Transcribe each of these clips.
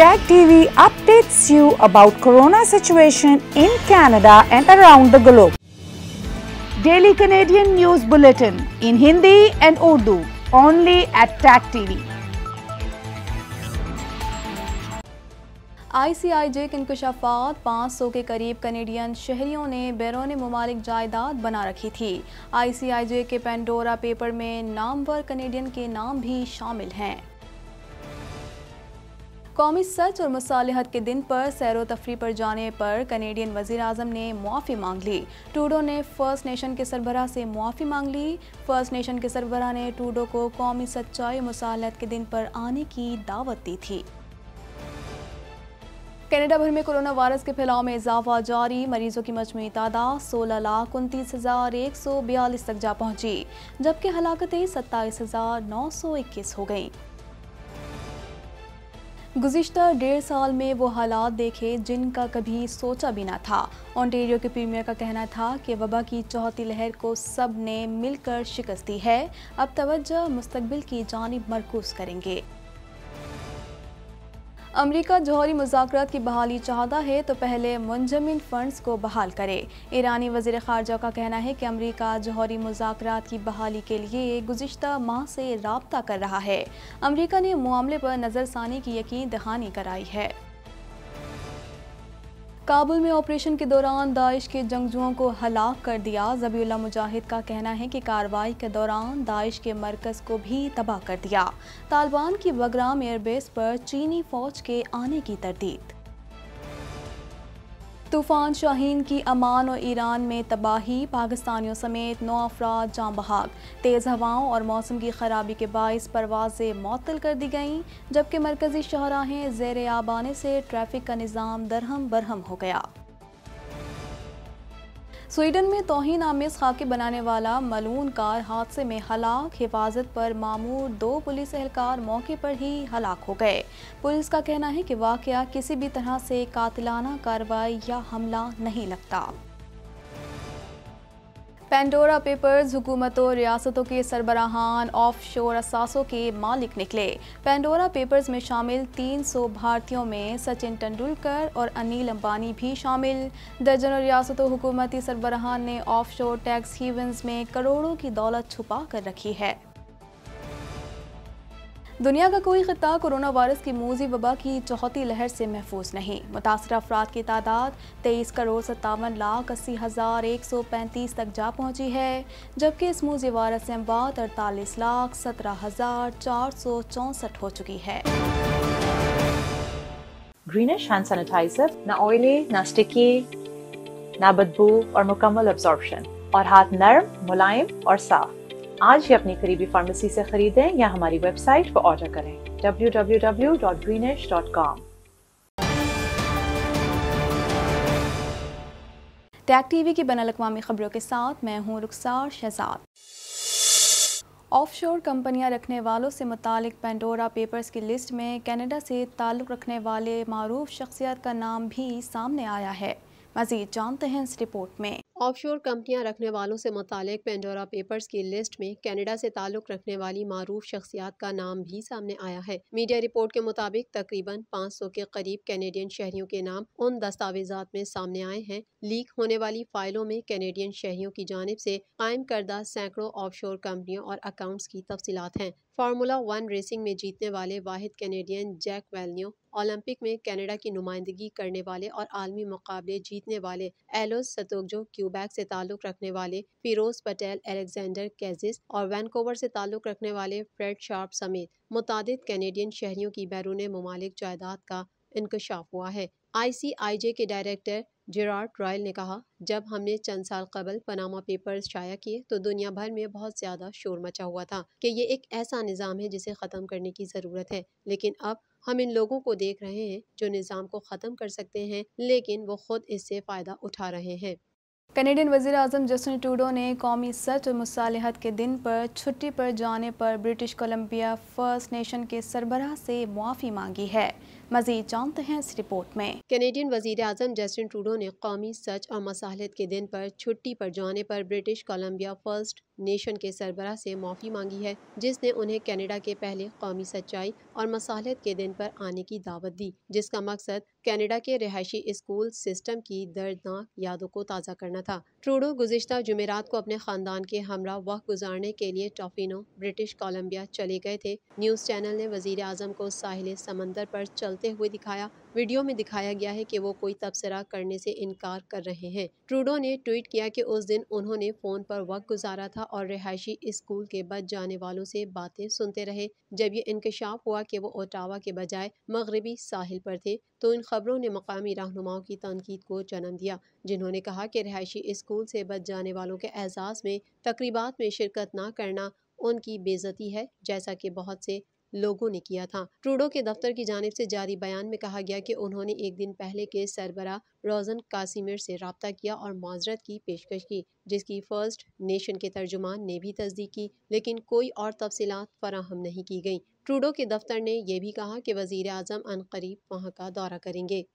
Tag TV updates you about corona situation in Canada and around the globe. Daily Canadian News Bulletin in Hindi and Urdu only at Tag TV. आई सी आई जे के इंकशाफात पाँच सौ के करीब Canadian शहरीों ने बैरून ममालिक जायदाद बना रखी थी आई सी आई जे के पेंडोरा पेपर में नामवर कनेडियन के नाम भी शामिल हैं कौमी सच और मसालहत के दिन पर सैर तफरी पर जाने पर कनेडियन वज़ी अजम ने मुआफ़ी मांग ली टूडो ने फ़र्स्ट नेशन के सरबरा से मुआफ़ी मांग ली फ़र्स्ट नेशन के सरबरा ने टूडो को कौमी सच्चाई मसालहत के दिन पर आने की दावत दी थी कनाडा भर में कोरोना वायरस के फैलाव में इजाफा जारी मरीजों की मजमू तादाद सोलह लाख उनतीस हज़ार एक सौ बयालीस तक जा पहुंची जबकि हलाकतें सत्ताईस हज़ार नौ सौ इक्कीस हो गईं गुजशत डेढ़ साल में वो हालात देखे जिनका कभी सोचा भी ना था ऑन्टेरियो के प्रीमियर का कहना था कि वबा की चौथी लहर को सब ने मिलकर शिकस्त दी है अब तवज्जो मुस्तबिल की जानब मरकूज करेंगे अमरीका जौहरी मुजाकर की बहाली चाहता है तो पहले मुंजमिन फंड्स को बहाल करे ईरानी वजीर खारजा का कहना है कि अमरीका जौहरी मुजाकर की बहाली के लिए गुजशत माह से रबता कर रहा है अमरीका ने मामले पर नज़रसानी की यकीन दहानी कराई है काबुल में ऑपरेशन के दौरान दाइश के जंगजुओं को हलाक कर दिया जबीला मुजाहिद का कहना है कि कार्रवाई के दौरान दाइश के मरकज़ को भी तबाह कर दिया तालिबान की बगराम एयरबेस पर चीनी फौज के आने की तरदीद तूफान शाहीन की अमान और ईरान में तबाही पाकिस्तानियों समेत नौ अफराद जाँ बहाक तेज़ हवाओं और मौसम की खराबी के बायस परवाज़ें मअतल कर दी गईं जबकि मरकज़ी शहराहें जेर आब आने से ट्रैफिक का निज़ाम दरहम बरहम हो गया स्वीडन में तोहन आमेज खाके बनाने वाला मलून कार हादसे में हलाक हिफाजत पर मामूर दो पुलिस एहलकार मौके पर ही हलाक हो गए पुलिस का कहना है कि वाकया किसी भी तरह से कातिलाना कार्रवाई या हमला नहीं लगता पेंडोरा पेपर्स हुकूमतों रियासतों के सरबराहान ऑफ शोर असासों के मालिक निकले पेंडोरा पेपर्स में शामिल 300 भारतीयों में सचिन तेंदुलकर और अनिल अंबानी भी शामिल दर्जनों रियासतों हुकूमती सरबराहान ने ऑफ शोर टैक्स हीवेंस में करोड़ों की दौलत छुपा कर रखी है दुनिया का कोई खत्ता कोरोना वायरस की मोजी वबा की चौथी लहर से महफूज नहीं मुतासर अफराद की तादाद तेईस करोड़ सत्तावन लाख अस्सी हज़ार एक सौ पैंतीस तक जा पहुँची है जबकि इस मोजी वायरस से अमवात अड़तालीस लाख सत्रह हज़ार चार सौ चौंसठ हो चुकी है ग्रीनिश हैंड सैनिटाइजर ना ऑयली ना स्टिकी ना बदबू और मुकम्मल एब्जॉर्बशन और हाथ नरम मुलायम और साफ आज ही अपनी करीबी फार्मेसी से खरीदें या हमारी वेबसाइट पर ऑर्डर करें www.greenish.com टैग टीवी की बैन अवी खबरों के साथ मैं हूं रुखसार शहजाद ऑफशोर कंपनियां रखने वालों से मुतालिक पेंडोरा पेपर्स की लिस्ट में कनाडा से ताल्लुक़ रखने वाले मरूफ शख्सियत का नाम भी सामने आया है मज़ीद जानते हैं इस रिपोर्ट में ऑफशोर कंपनियां रखने वालों से मुतक पेंडोरा पेपर्स की लिस्ट में कनाडा से ताल्लुक़ रखने वाली मरूफ शख्सियात का नाम भी सामने आया है मीडिया रिपोर्ट के मुताबिक तकरीबन 500 के करीब कैनेडियन शहरियों के नाम उन दस्तावेजात में सामने आए हैं लीक होने वाली फाइलों में कैनेडियन शहरियों की जानब से कायम करदा सैकड़ों ऑफ कंपनियों और अकाउंट्स की तफसीत हैं फार्मूला वन रेसिंग में जीतने वाले वाहिद कैनेडियन जैक वेलनियो ओलंपिक में कनाडा की नुमाइंदगी करने वाले और आलमी मुकाबले जीतने वाले एलोस सतोगजो क्यूबैक से ताल्लुक़ रखने वाले फिरोज पटेल एलेक्जेंडर कैजिस और वैनकोवर से ताल्लुक़ रखने वाले फ्रेड शार्प समेत मुतद कैनेडियन शहरियों की बैरून ममालिक जायदाद का इंकशाफ हुआ है आई सी आई जे के डायरेक्टर जेरार्ड रॉयल ने कहा जब हमने चंद साल कबल पनामा पेपर्स शाया किए तो दुनिया भर में बहुत ज़्यादा शोर मचा हुआ था कि ये एक ऐसा निज़ाम है जिसे ख़त्म करने की ज़रूरत है लेकिन अब हम इन लोगों को देख रहे हैं जो निज़ाम को ख़त्म कर सकते हैं लेकिन वो खुद इससे फ़ायदा उठा रहे हैं कनेडियन वजीर अजम जस्टिन टूडो ने कौमी सच और मुसालहत के दिन पर छुट्टी पर जाने पर ब्रिटिश कोलम्बिया फर्स्ट नेशन के सरबराह से मुआफ़ी मांगी है मजीद जानते हैं इस रिपोर्ट में कैनेडियन वजीर अजम जस्टिन टूडो ने कौमी सच और मसालत के दिन पर छुट्टी पर जाने पर ब्रिटिश कोलम्बिया फर्स्ट नेशन के सरबराह से माफ़ी मांगी है जिसने उन्हें कनाडा के पहले कौमी सच्चाई और मसालत के दिन पर आने की दावत दी जिसका मकसद कनाडा के रिहायशी स्कूल सिस्टम की दर्दनाक यादों को ताज़ा करना था ट्रूडो गुजशत जुमेरात को अपने ख़ानदान के हमरा वक्त गुजारने के लिए टॉफिनो ब्रिटिश कोलम्बिया चले गए थे न्यूज़ चैनल ने वजीर अजम को साहिल समंदर पर चलते हुए दिखाया वीडियो में दिखाया गया है कि वो कोई तबसरा करने से इनकार कर रहे हैं ट्रूडो ने ट्वीट किया कि उस दिन उन्होंने फ़ोन पर वक्त गुजारा था और रिहायशी स्कूल के बच जाने वालों से बातें सुनते रहे जब ये इंकशाफ हुआ कि वो ओटावा के बजाय मगरबी साहिल पर थे तो इन खबरों ने मकामी रहनुमाओं की तनकीद को जन्म दिया जिन्होंने कहा कि रिहायशी स्कूल से बच जाने वालों के एजाज़ में तकरीबात में शिरकत न करना उनकी बेजती है जैसा कि बहुत से लोगों ने किया था ट्रूडो के दफ्तर की जानब से जारी बयान में कहा गया कि उन्होंने एक दिन पहले के सरबरा रोजन कासिमिर से रबता किया और माजरत की पेशकश की जिसकी फर्स्ट नेशन के तर्जुमान ने भी तस्दीक की लेकिन कोई और तफसीत फराहम नहीं की गई ट्रूडो के दफ्तर ने यह भी कहा कि वजीर अजम अनकरीब वहाँ का दौरा करेंगे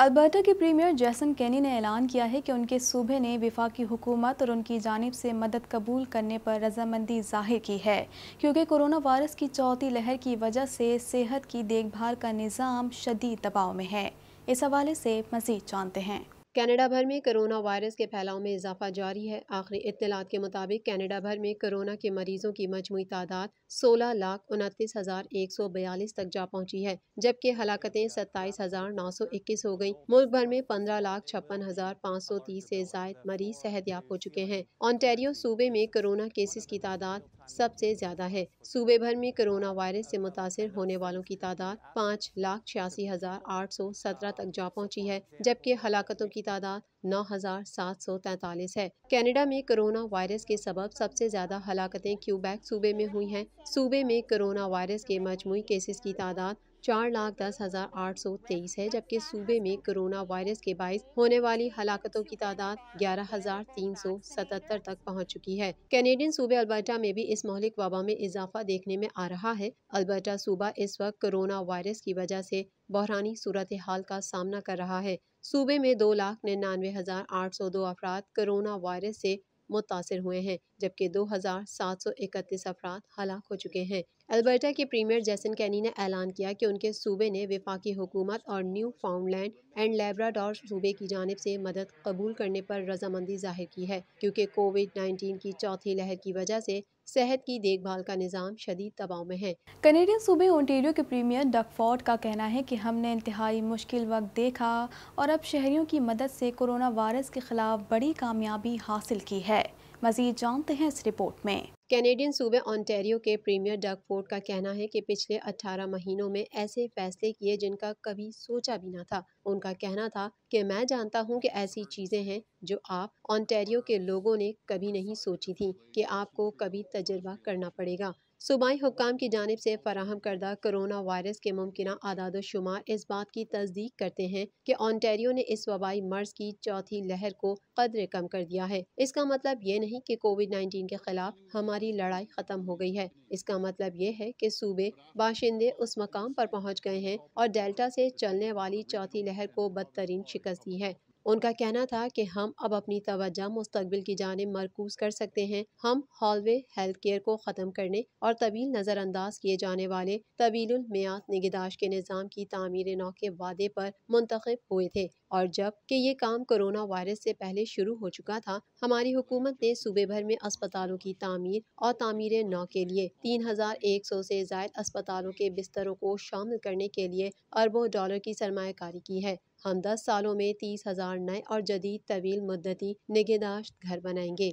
अल्बर्टा के प्रीमियर जैसन कैनी ने ऐलान किया है कि उनके सूबे ने विफाकी हुकूमत और उनकी जानब से मदद कबूल करने पर रजामंदी जाहिर की है क्योंकि कोरोना वायरस की चौथी लहर की वजह से सेहत की देखभाल का निज़ाम शदीद दबाव में है इस हवाले से मज़ीद जानते हैं कनाडा भर में कोरोना वायरस के फैलाव में इजाफा जारी है आखिरी इतलात के मुताबिक कनाडा भर में कोरोना के मरीजों की मजमू तादाद सोलह लाख उनतीस हज़ार एक सौ बयालीस तक जा पहुंची है जबकि हलाकतें सत्ताईस हज़ार नौ सौ इक्कीस हो गयी मुल्क भर में पंद्रह लाख छप्पन हज़ार पाँच सौ तीस ऐसी जायद मरीज सेहत याब हो चुके हैं ऑन्टेरियो सूबे में कोरोना केसेस की तादाद सबसे ज्यादा है सूबे भर में कोरोना वायरस से मुतासर होने वालों की तादाद पाँच लाख छियासी हजार आठ सौ सत्रह तक जा पहुँची है जबकि हलाकतों की तादाद नौ हजार सात सौ तैतालीस है कैनेडा में कोरोना वायरस के सबब सबसे ज्यादा हलाकतें क्यूबैक सूबे में हुई हैं सूबे में कोरोना वायरस के मजमू केसेस की तादाद चार लाख दस हज़ार आठ सौ तेईस है जबकि सूबे में कोरोना वायरस के बायस होने वाली हलाकतों की तादाद ग्यारह हज़ार तीन सौ सतहत्तर तक पहुँच चुकी है कैनेडियन सूबे अल्बर्टा में भी इस मौलिक वबा में इजाफा देखने में आ रहा है अल्बर्टा सूबा इस वक्त कोरोना वायरस की वजह से बहरानी सूरत हाल का सामना कर रहा है सूबे में दो लाख निन्यानवे हज़ार आठ सौ दो अफराद कोरोना वायरस से मुतासर हुए हैं जबकि दो हज़ार सात सौ इकतीस अफराद हलाक हो चुके हैं अल्बर्टा के प्रीमियर जैसन कैनी ने ऐलान किया कि उनके सूबे ने विफाकी हुकूमत और न्यू फाउंडलैंड एंड लेब्राडोर सूबे की जानब से मदद कबूल करने पर रजामंदी जाहिर की है क्योंकि कोविड 19 की चौथी लहर की वजह से सेहत की देखभाल का निज़ाम शदीद दबाव में है कनेडियन सूबे ओंटेरियो के प्रीमियर फोर्ड का कहना है कि हमने इंतहाई मुश्किल वक्त देखा और अब शहरीों की मदद से कोरोना वायरस के खिलाफ बड़ी कामयाबी हासिल की है मजीद जानते हैं इस रिपोर्ट में कैनेडियन सूबे ऑन्टेरियो के प्रीमियर डग फोर्ड का कहना है कि पिछले 18 महीनों में ऐसे फैसले किए जिनका कभी सोचा भी ना था उनका कहना था कि मैं जानता हूं कि ऐसी चीज़ें हैं जो आप ऑनटेरियो के लोगों ने कभी नहीं सोची थी कि आपको कभी तजर्बा करना पड़ेगा सूबाई हुकाम की जानब से फराहम करदा करोना वायरस के मुमकिन आदाद शुमार इस बात की तस्दीक करते हैं कि ऑनटेरियो ने इस वबाई मर्ज की चौथी लहर को कदर कम कर दिया है इसका मतलब ये नहीं कि कोविड नाइन्टीन के खिलाफ हमारी लड़ाई ख़त्म हो गई है इसका मतलब ये है कि सूबे बाशिंदे उस मकाम पर पहुँच गए हैं और डेल्टा से चलने वाली चौथी लहर को बदतरीन शिकस्त दी है उनका कहना था कि हम अब अपनी तवज्जा मुस्तबिल की जाने मरकूज कर सकते हैं हम हॉलवे हेल्थ केयर को ख़त्म करने और तवील नज़रअंदाज किए जाने वाले तवीलमियात निगदाश के निज़ाम की तमीर नौ के वादे पर मुंतखब हुए थे और जब कि ये काम कोरोना वायरस से पहले शुरू हो चुका था हमारी हुकूमत ने सूबे भर में अस्पतालों की तमीर और तमीर नौ के लिए तीन हज़ार एक सौ से जायद अस्पतालों के बिस्तरों को शामिल करने के लिए अरबों डॉलर की सरमाकारी की है हम दस सालों में तीस हज़ार नए और जदीद तवील मदती निगहदाश्त घर बनाएंगे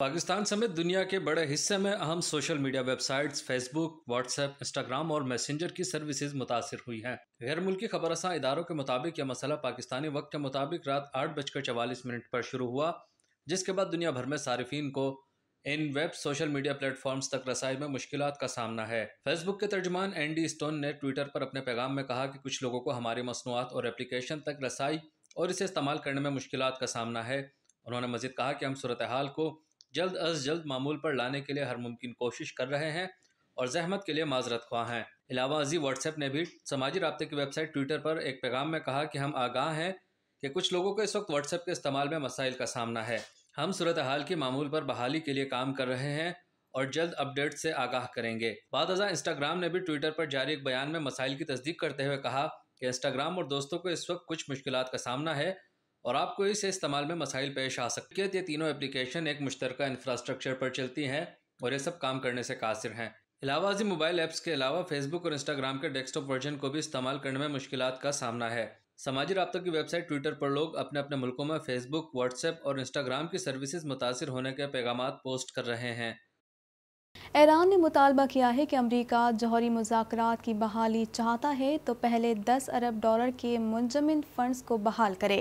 पाकिस्तान समेत दुनिया के बड़े हिस्से में अहम social media websites Facebook WhatsApp Instagram और मैसेंजर की सर्विसेज मुतासर हुई हैं गैर मुल्की खबर रसा इदारों के मुताबिक यह मसला पाकिस्तानी वक्त के मुताबिक रात आठ बजकर चवालीस मिनट पर शुरू हुआ जिसके बाद दुनिया भर में सार्फिन को इन वेब सोशल मीडिया प्लेटफॉर्म्स तक रसाई में मुश्किल का सामना है फेसबुक के तर्जमान एंडी स्टोन ने ट्विटर पर अपने पैगाम में कहा कि कुछ लोगों को हमारी मसनूआत और एप्लीकेशन तक रसाई और इसे इस्तेमाल करने में मुश्किल का सामना है उन्होंने मजीद कहा कि हम सूरत हाल को जल्द अज जल्द मामूल पर लाने के लिए हर मुमकिन कोशिश कर रहे हैं और जहमत के लिए माजरत ख्वाह हैं अलावा अजी व्हाट्सएप ने भी समाजी रबते की वेबसाइट ट्विटर पर एक पैगाम में कहा कि हम आगाह हैं कि कुछ लोगों को इस वक्त व्हाट्सएप के इस्तेमाल में मसाइल का सामना है हम सूरत हाल की मामूल पर बहाली के लिए काम कर रहे हैं और जल्द अपडेट से आगाह करेंगे बाद अजा इंस्टाग्राम ने भी ट्विटर पर जारी एक बयान में मसाइल की तस्दीक करते हुए कहा कि इंस्टाग्राम और दोस्तों को इस वक्त कुछ मुश्किल का सामना है और आपको इसे इस्तेमाल में मसाइल पेश आ सकते हैं ये तीनों एप्लीकेशन एक मुश्तर इंफ्रास्ट्रक्चर पर चलती हैं और ये सब काम करने से कासिर हैं इलावाजी मोबाइल ऐप्स के अलावा फेसबुक और इंस्टाग्राम के डेस्कटॉप वर्जन को भी इस्तेमाल करने में मुश्किल का सामना है समाजी रबतों की वेबसाइट ट्विटर पर लोग अपने अपने मुल्कों में फेसबुक व्हाट्सएप और इंस्टाग्राम की सर्विसेज मुतासर होने के पैगाम पोस्ट कर रहे हैं ईरान ने मुतालबा किया है कि अमरीका जौहरी मुजात की बहाली चाहता है तो पहले 10 अरब डॉलर के मुंजमिन फंड्स को बहाल करे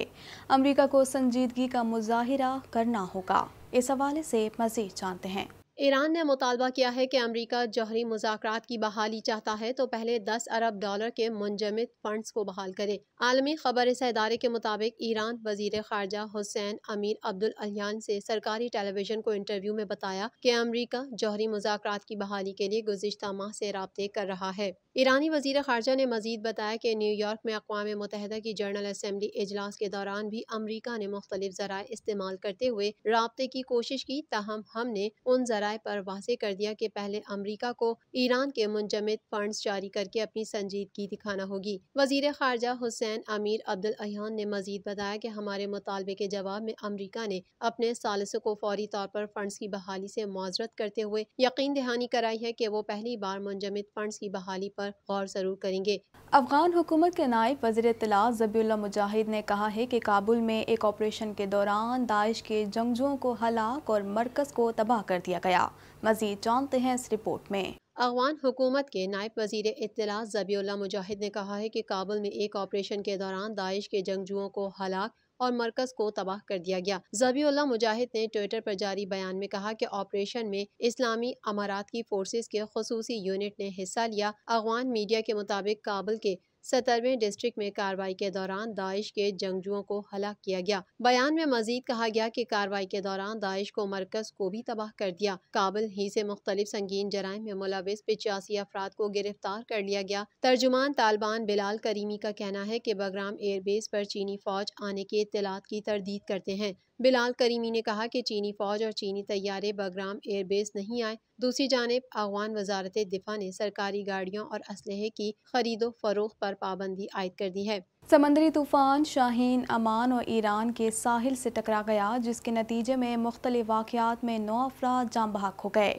अमरीका को संजीदगी का मुजाहरा करना होगा इस हवाले से मज़ीद जानते हैं ईरान ने मुतालबा किया है कि अमरीका जौहरी मुजाकर की बहाली चाहता है तो पहले दस अरब डॉलर के मुंजमद फंड्स को बहाल करे आलमी खबर इस अदारे के मुताबिक ईरान वजीर खारजा हुसैन अमीर अब्दुल अलियान से सरकारी टेलीविजन को इंटरव्यू में बताया कि अमरीका जौहरी मुजाकर की बहाली के लिए गुजशत माह से रबते कर रहा है ईरानी वजीर खारजा ने मजीद बताया कि न्यूयॉर्क में अकवा मुतहदा की जनरल असम्बली इजलास के दौरान भी अमरीका ने मुख्तलिफ जरा इस्तेमाल करते हुए रबते की कोशिश की ताहम हमने उन जरा राय पर वाजे कर दिया कि पहले अमरीका को ईरान के मुंजमद फंड जारी करके अपनी संजीदगी दिखाना होगी वजीर खारजा हुसैन अमीर अब्दुल अहान ने मजीद बताया कि हमारे मुतालबे के जवाब में अमरीका ने अपने सालसों को फौरी तौर पर फंड की बहाली से माजरत करते हुए यकीन दहानी कराई है कि वो पहली बार मुंजमद फंड की बहाली पर गौर जरूर करेंगे अफगान हुकूमत के नायब वजीर तलाश जबी मुजाहिद ने कहा है कि काबुल में एक ऑपरेशन के दौरान दाइश के जंगजुओं को हलाक और मरकज को तबाह कर दिया गया गया मजीद जानते हैं इस रिपोर्ट में अफगान हुकूमत के नायब वजीर इतला जबीला मुजाहिद ने कहा है कि काबुल में एक ऑपरेशन के दौरान दाइश के जंगजुओं को हलाक और मरकज को तबाह कर दिया गया जबी मुजाहिद ने ट्विटर पर जारी बयान में कहा कि ऑपरेशन में इस्लामी अमारात की फोर्सेस के खसूसी यूनिट ने हिस्सा लिया अफगान मीडिया के मुताबिक काबुल के सत्रहवें डिस्ट्रिक्ट में कार्रवाई के दौरान दाइश के जंगजुओं को हलाक किया गया बयान में मजीद कहा गया कि कार्रवाई के दौरान दाइश को मरकज को भी तबाह कर दिया काबिल ही से मुख्तलिफ संगीन जराय में मुलविस पिचासी अफराद को गिरफ्तार कर लिया गया तर्जुमान तालिबान बिलाल करीमी का कहना है की बगराम एयरबेस पर चीनी फौज आने के इतलात की तरदीद करते हैं बिलाल करीमी ने कहा कि चीनी फौज और चीनी तैयारे बगराम एयरबेस नहीं आए दूसरी जानब अफगान वजारत दिफा ने सरकारी गाड़ियों और इसलहे की खरीदो फरोख पर पाबंदी आयद कर दी है समंदरी तूफ़ान शाहीन अमान और ईरान के साहिल से टकरा गया जिसके नतीजे में मुख्तलि वाक़ात में नौ अफराद जाम बहक हो गए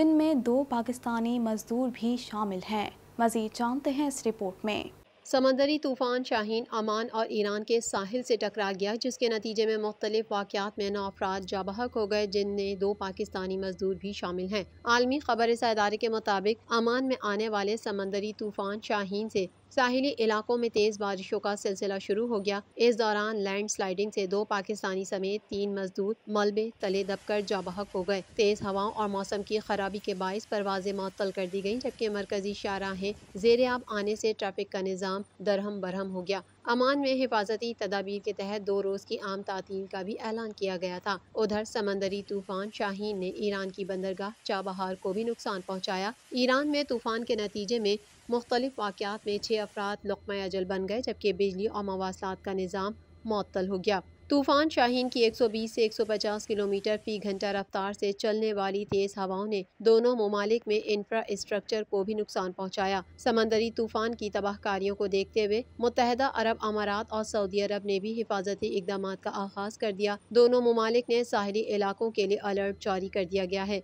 जिनमें दो पाकिस्तानी मजदूर भी शामिल हैं मज़ीद जानते हैं इस रिपोर्ट में समंदरी तूफ़ान शाहीन अमान और ईरान के साहिल से टकरा गया जिसके नतीजे में मुख्तलिफ वाक़ात में नौ अफराद जाबहक हो गए जिनमें दो पाकिस्तानी मजदूर भी शामिल हैं आलमी खबर इदारे के मुताबिक अमान में आने वाले समंदरी तूफ़ान शाहीन से साहिली इलाकों में तेज़ बारिशों का सिलसिला शुरू हो गया इस दौरान लैंड स्लाइडिंग से दो पाकिस्तानी समेत तीन मजदूर मलबे तले दबकर जाबहक हो गए तेज़ हवाओं और मौसम की खराबी के बायस परवाजें मअतल कर दी गईं जबकि मरकजी शाहराहें जेर आब आने से ट्रैफिक का निज़ाम दरहम बरहम हो गया अमान में हिफाजती तदाबीर के तहत दो रोज़ की आम तातील का भी ऐलान किया गया था उधर समंदरी तूफान शाहीन ने ईरान की बंदरगाह चाबहार को भी नुकसान पहुँचाया ईरान में तूफान के नतीजे में मुख्तलिफ वाक़ात में छः अफराद लकमा अजल बन गए जबकि बिजली और मवासात का निज़ाम मअतल हो गया तूफान शाहीन की 120 से 150 किलोमीटर फी घंटा रफ्तार से चलने वाली तेज हवाओं ने दोनों ममालिक में इंफ्रास्ट्रक्चर को भी नुकसान पहुंचाया। समंदरी तूफान की तबाहकारियों को देखते हुए मुतहदा अरब अमारात और सऊदी अरब ने भी हिफाजती इकदाम का आगाज कर दिया दोनों ममालिक ने साहरी इलाकों के लिए अलर्ट जारी कर दिया गया है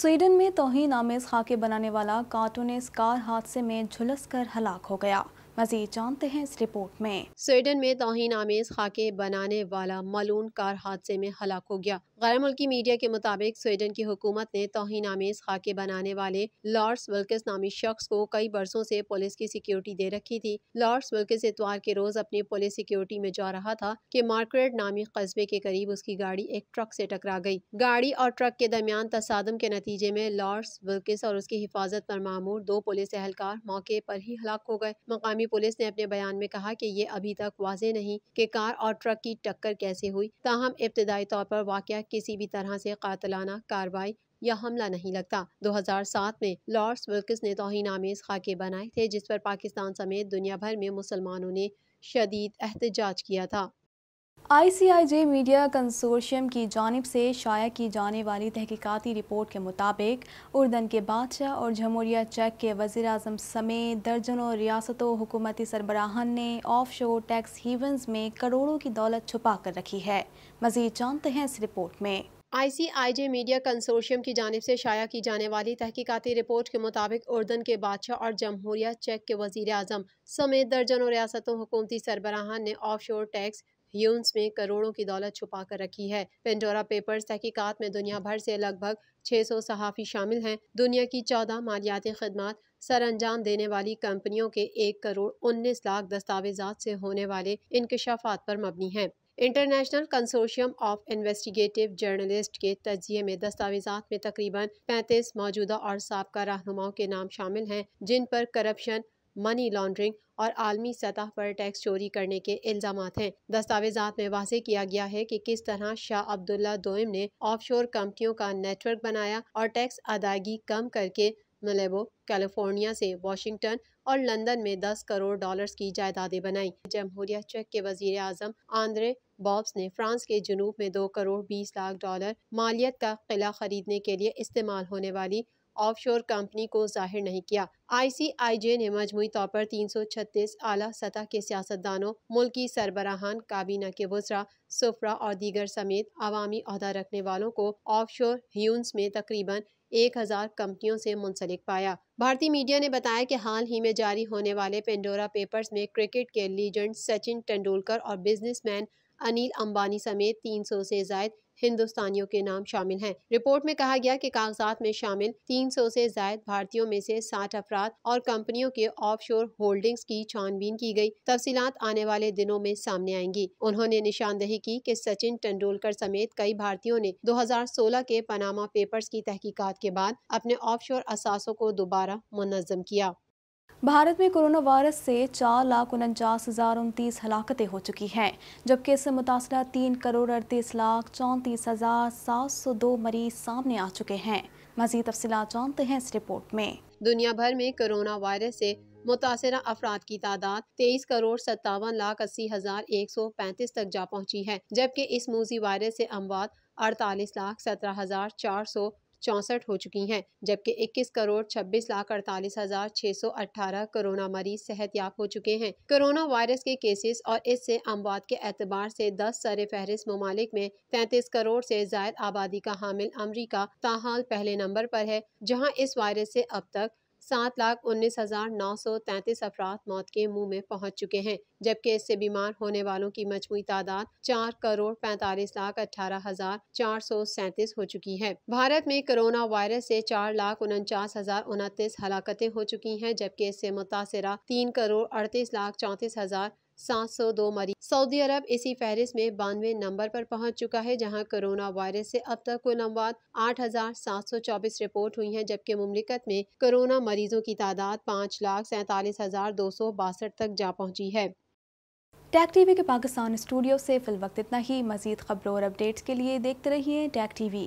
स्वीडन में तोहन आमेज खाके बनाने वाला कार्टूनिस्ट कार हादसे में झुलस कर हलाक हो गया मजीद जानते हैं इस रिपोर्ट में स्वीडन में तोहिन आमेज खाके बनाने वाला मलून कार हादसे में हलाक हो गया गैर मुल्की मीडिया के मुताबिक स्वीडन की हुकूमत ने तोहिन आमेज खाके बनाने वाले लॉर्ड्स वल्कस नामी शख्स को कई बरसों से पुलिस की सिक्योरिटी दे रखी थी लॉर्ड्स वल्कस इतवार के रोज अपनी पुलिस सिक्योरिटी में जा रहा था कि मार्केट नामी कस्बे के करीब उसकी गाड़ी एक ट्रक से टकरा गई गाड़ी और ट्रक के दरमियान तसादम के नतीजे में लॉर्ड्स वल्कस और उसकी हिफाजत पर मामूर दो पुलिस एहलकार मौके पर ही हलाक हो गए मकामी पुलिस ने अपने बयान में कहा की ये अभी तक वाजे नहीं की कार और ट्रक की टक्कर कैसे हुई ताहम इब्तदाई तौर पर वाक़ किसी भी तरह से कातलाना कार्रवाई या हमला नहीं लगता 2007 में लॉर्ड्स विल्किस ने तोहिन आमेज खाके बनाए थे जिस पर पाकिस्तान समेत दुनिया भर में मुसलमानों ने शदीद एहतजाज किया था आईसीआईजे मीडिया कंसोर्शियम की जानब से शाया की जाने वाली तहकीकती रिपोर्ट के मुताबिक उर्दन के बादशाह और जमहूरिया चेक के वज़ी अजम समेत दर्जनों रियासतों हुकूमती सरबराहान ने ऑफ शोर टैक्स हीवंस में करोड़ों की दौलत छुपा कर रखी है मजीद जानते हैं इस रिपोर्ट में आईसीआईजे मीडिया कंसोर्शियम की जानब से शाया की जाने वाली तहकीकती रिपोर्ट के मुताबिक उर्दन के बादशाह और जमहूरिया चेक के वजीर अजम समेत दर्जनों रियासतों हुकूमती सरबराहान ने ऑफ शोर टैक्स ये में करोड़ों की दौलत छुपा कर रखी है पेंडोरा पेपर्स तहकीकात में दुनिया भर से लगभग 600 सहाफ़ी शामिल हैं दुनिया की 14 मालियाती खदमात सर अंजाम देने वाली कंपनियों के एक करोड़ उन्नीस लाख दस्तावेजात से होने वाले इंकशाफात पर मबनी हैं international consortium of investigative journalist के तजिए में दस्तावेजात में तकरीबन 35 मौजूदा और सबका रहनुमाओं के नाम शामिल हैं जिन पर करप्शन मनी लॉन्ड्रिंग और आलमी सतह पर टैक्स चोरी करने के इल्जाम हैं दस्तावेजात में वाजे किया गया है कि किस तरह शाह अब्दुल्ला दोम ने ऑफशोर कंपनियों का नेटवर्क बनाया और टैक्स अदायगी कम करके मलेबो कैलिफोर्निया से वॉशिंगटन और लंदन में 10 करोड़ डॉलर्स की जायदादें बनाई जमहूरिया चेक के वजीर आजम आंद्रे बॉब्स ने फ्रांस के जनूब में दो करोड़ बीस लाख डॉलर मालियत का किला खरीदने के लिए इस्तेमाल होने वाली ऑफशोर कंपनी को जाहिर नहीं किया आईसीआईजे ने मजमू तौर पर 336 आला सतह के सियासतदानों मुल्की सरबराहान काबीना के वजरा सुफरा और दीगर समेत अवामी अहदा रखने वालों को ऑफशोर ह्यून्स में तकरीबन एक हज़ार कंपनियों से मुंसलिक पाया भारतीय मीडिया ने बताया कि हाल ही में जारी होने वाले पेंडोरा पेपर्स में क्रिकेट के लीजेंड सचिन तेंदुलकर और बिजनेसमैन अनिल अंबानी समेत 300 से जायद हिंदुस्तानियों के नाम शामिल हैं रिपोर्ट में कहा गया कि कागजात में शामिल 300 से जायद भारतीयों में से 60 अफराद और कंपनियों के ऑफशोर होल्डिंग्स की छानबीन की गई तफसीत आने वाले दिनों में सामने आएंगी उन्होंने निशानदेही की कि सचिन तेंदुलकर समेत कई भारतीयों ने 2016 के पनामा पेपर्स की तहकीकात के बाद अपने ऑफ असासों को दोबारा मुनजम किया भारत में कोरोना वायरस से चार लाख उनचास हज़ार उनतीस हलाकतें हो चुकी हैं जबकि इससे मुतासर तीन करोड़ अड़तीस लाख चौंतीस हज़ार सात सौ दो मरीज सामने आ चुके हैं मजीद तफसी जानते हैं इस रिपोर्ट में दुनिया भर में कोरोना वायरस से मुतासर अफराद की तादाद तेईस करोड़ सत्तावन लाख अस्सी हज़ार एक सौ पैंतीस तक जा पहुँची है जबकि इस मूजी वायरस से अमवात अड़तालीस लाख सत्रह हज़ार चार सौ चौंसठ हो चुकी हैं जबकि 21 करोड़ 26 लाख अड़तालीस हजार छः सौ अठारह कोरोना मरीज सेहत याब हो चुके हैं कोरोना वायरस के केसेस और इससे अमवात के एतबार से 10 सर फहरिस्त ममालिक में 33 करोड़ से जायद आबादी का हामिल अमरीका ताहाल पहले नंबर पर है जहाँ इस वायरस से अब तक सात लाख उन्नीस हज़ार नौ सौ तैंतीस अफराद मौत के मुंह में पहुंच चुके हैं जबकि इससे बीमार होने वालों की मजमू तादाद चार करोड़ पैंतालीस लाख अठारह हजार चार सौ सैंतीस हो चुकी है भारत में कोरोना वायरस से चार लाख उनचास हजार उनतीस हलाकतें हो चुकी हैं जबकि इससे मुतासरा तीन करोड़ अड़तीस लाख चौंतीस हजार 702 मरीज सऊदी अरब इसी फहरिस्त में बानवे नंबर पर पहुंच चुका है जहां कोरोना वायरस से अब तक कुल अमवात 8,724 रिपोर्ट हुई हैं जबकि मुमलिकत में कोरोना मरीजों की तादाद पाँच लाख सैंतालीस हजार दो सौ बासठ तक जा पहुंची है टैक टीवी के पाकिस्तान स्टूडियो से फिल वक्त इतना ही मजीद खबरों और अपडेट्स के लिए देखते रहिए टैक टीवी